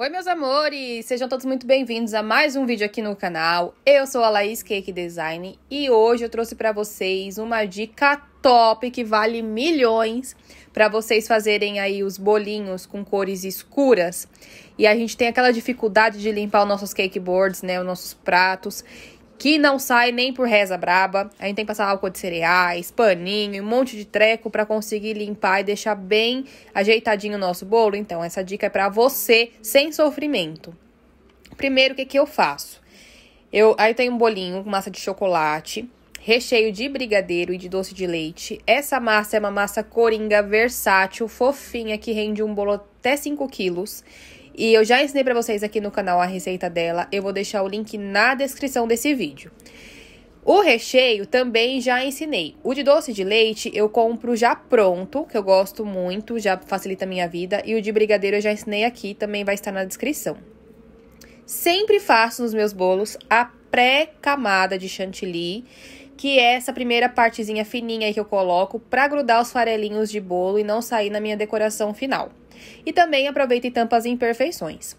Oi, meus amores! Sejam todos muito bem-vindos a mais um vídeo aqui no canal. Eu sou a Laís Cake Design e hoje eu trouxe para vocês uma dica top que vale milhões para vocês fazerem aí os bolinhos com cores escuras. E a gente tem aquela dificuldade de limpar os nossos cakeboards, né, os nossos pratos que não sai nem por reza braba. A gente tem que passar álcool de cereais, paninho, um monte de treco para conseguir limpar e deixar bem ajeitadinho o nosso bolo. Então, essa dica é para você, sem sofrimento. Primeiro, o que, que eu faço? Eu, aí eu tenho um bolinho com massa de chocolate, recheio de brigadeiro e de doce de leite. Essa massa é uma massa coringa versátil, fofinha, que rende um bolo até 5 quilos. E eu já ensinei para vocês aqui no canal a receita dela. Eu vou deixar o link na descrição desse vídeo. O recheio também já ensinei. O de doce de leite eu compro já pronto, que eu gosto muito, já facilita a minha vida. E o de brigadeiro eu já ensinei aqui, também vai estar na descrição. Sempre faço nos meus bolos a pré-camada de chantilly, que é essa primeira partezinha fininha aí que eu coloco para grudar os farelinhos de bolo e não sair na minha decoração final. E também aproveita e tampa as imperfeições.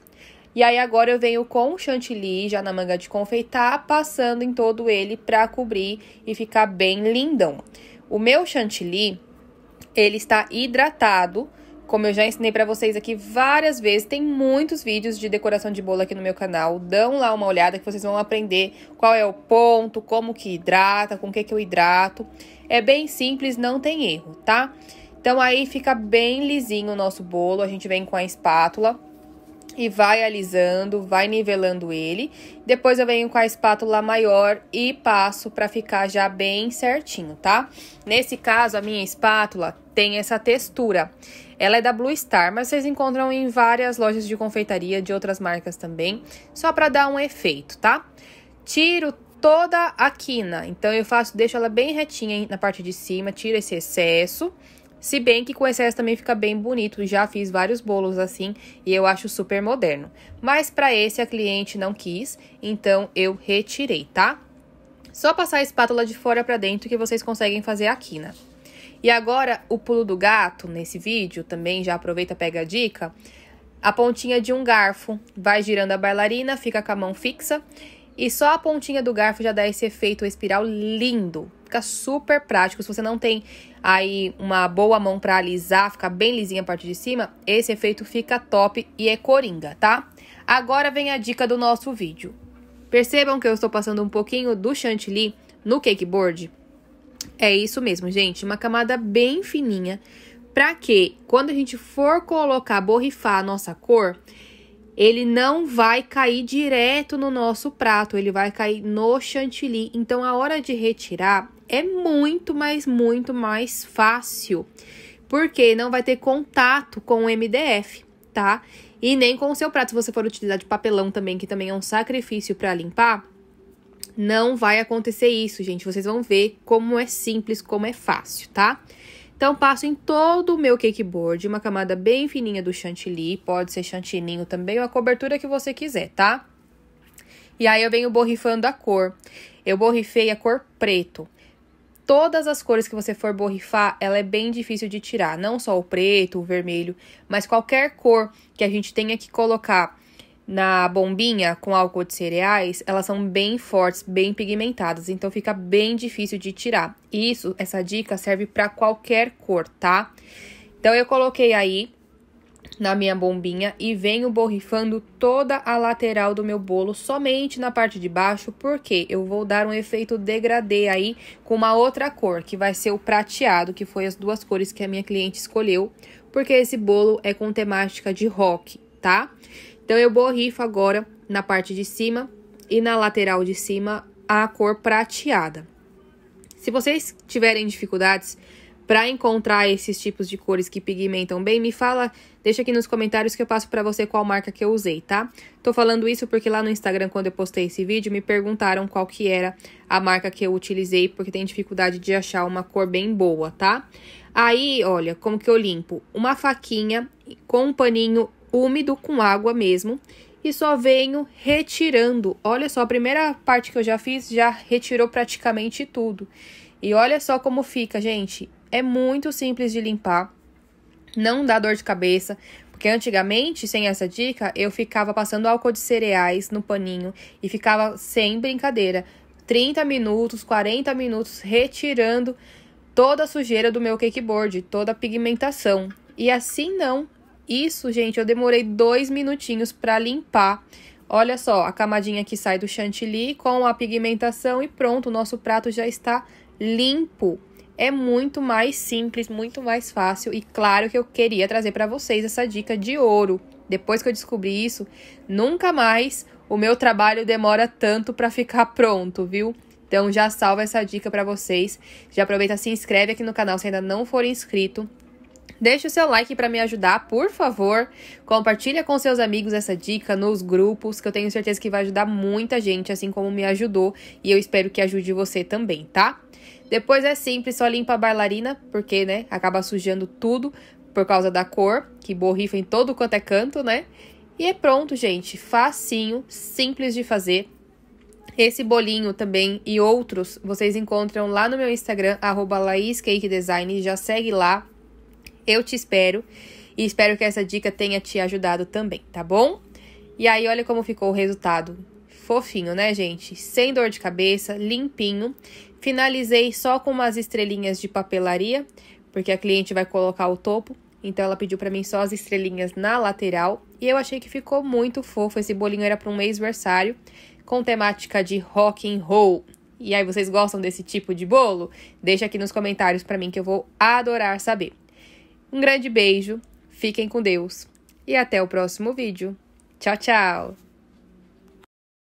E aí agora eu venho com chantilly já na manga de confeitar, passando em todo ele para cobrir e ficar bem lindão. O meu chantilly, ele está hidratado, como eu já ensinei para vocês aqui várias vezes, tem muitos vídeos de decoração de bolo aqui no meu canal. Dão lá uma olhada que vocês vão aprender qual é o ponto, como que hidrata, com que que eu hidrato. É bem simples, não tem erro, Tá? Então aí fica bem lisinho o nosso bolo, a gente vem com a espátula e vai alisando, vai nivelando ele. Depois eu venho com a espátula maior e passo para ficar já bem certinho, tá? Nesse caso, a minha espátula tem essa textura. Ela é da Blue Star, mas vocês encontram em várias lojas de confeitaria de outras marcas também, só para dar um efeito, tá? Tiro toda a quina, então eu faço, deixo ela bem retinha na parte de cima, tiro esse excesso se bem que com excesso também fica bem bonito, já fiz vários bolos assim e eu acho super moderno. Mas para esse a cliente não quis, então eu retirei, tá? Só passar a espátula de fora para dentro que vocês conseguem fazer a quina. E agora o pulo do gato nesse vídeo, também já aproveita pega a dica, a pontinha de um garfo, vai girando a bailarina, fica com a mão fixa e só a pontinha do garfo já dá esse efeito espiral lindo. Fica super prático. Se você não tem aí uma boa mão para alisar, ficar bem lisinha a parte de cima, esse efeito fica top e é coringa, tá? Agora vem a dica do nosso vídeo. Percebam que eu estou passando um pouquinho do chantilly no cake board. É isso mesmo, gente. Uma camada bem fininha para que quando a gente for colocar, borrifar a nossa cor, ele não vai cair direto no nosso prato, ele vai cair no chantilly. Então a hora de retirar é muito, mais, muito mais fácil, porque não vai ter contato com o MDF, tá? E nem com o seu prato, se você for utilizar de papelão também, que também é um sacrifício para limpar, não vai acontecer isso, gente. Vocês vão ver como é simples, como é fácil, tá? Então, passo em todo o meu cakeboard uma camada bem fininha do chantilly, pode ser chantininho também, ou a cobertura que você quiser, tá? E aí eu venho borrifando a cor. Eu borrifei a cor preto. Todas as cores que você for borrifar, ela é bem difícil de tirar. Não só o preto, o vermelho, mas qualquer cor que a gente tenha que colocar na bombinha com álcool de cereais, elas são bem fortes, bem pigmentadas, então fica bem difícil de tirar. Isso, essa dica serve para qualquer cor, tá? Então eu coloquei aí na minha bombinha e venho borrifando toda a lateral do meu bolo, somente na parte de baixo, porque eu vou dar um efeito degradê aí com uma outra cor, que vai ser o prateado, que foi as duas cores que a minha cliente escolheu, porque esse bolo é com temática de rock, tá? Tá? Então eu borrifo agora na parte de cima e na lateral de cima a cor prateada. Se vocês tiverem dificuldades para encontrar esses tipos de cores que pigmentam bem, me fala, deixa aqui nos comentários que eu passo para você qual marca que eu usei, tá? Tô falando isso porque lá no Instagram, quando eu postei esse vídeo, me perguntaram qual que era a marca que eu utilizei, porque tem dificuldade de achar uma cor bem boa, tá? Aí, olha, como que eu limpo? Uma faquinha com um paninho úmido com água mesmo e só venho retirando. Olha só, a primeira parte que eu já fiz já retirou praticamente tudo. E olha só como fica, gente. É muito simples de limpar, não dá dor de cabeça, porque antigamente, sem essa dica, eu ficava passando álcool de cereais no paninho e ficava sem brincadeira, 30 minutos, 40 minutos retirando toda a sujeira do meu cakeboard, toda a pigmentação. E assim não, isso, gente, eu demorei dois minutinhos para limpar. Olha só, a camadinha que sai do chantilly com a pigmentação e pronto, o nosso prato já está limpo. É muito mais simples, muito mais fácil e claro que eu queria trazer para vocês essa dica de ouro. Depois que eu descobri isso, nunca mais o meu trabalho demora tanto para ficar pronto, viu? Então já salva essa dica para vocês. Já aproveita, se inscreve aqui no canal se ainda não for inscrito Deixe o seu like para me ajudar, por favor. Compartilha com seus amigos essa dica nos grupos, que eu tenho certeza que vai ajudar muita gente, assim como me ajudou, e eu espero que ajude você também, tá? Depois é simples, só limpa a bailarina, porque, né, acaba sujando tudo por causa da cor, que borrifa em todo quanto é canto, né? E é pronto, gente, facinho, simples de fazer. Esse bolinho também e outros vocês encontram lá no meu Instagram, arroba Design, já segue lá. Eu te espero e espero que essa dica tenha te ajudado também, tá bom? E aí, olha como ficou o resultado. Fofinho, né, gente? Sem dor de cabeça, limpinho. Finalizei só com umas estrelinhas de papelaria, porque a cliente vai colocar o topo. Então ela pediu para mim só as estrelinhas na lateral e eu achei que ficou muito fofo. Esse bolinho era para um ex-versário com temática de rock and roll. E aí vocês gostam desse tipo de bolo? Deixa aqui nos comentários para mim que eu vou adorar saber. Um grande beijo, fiquem com Deus e até o próximo vídeo. Tchau, tchau!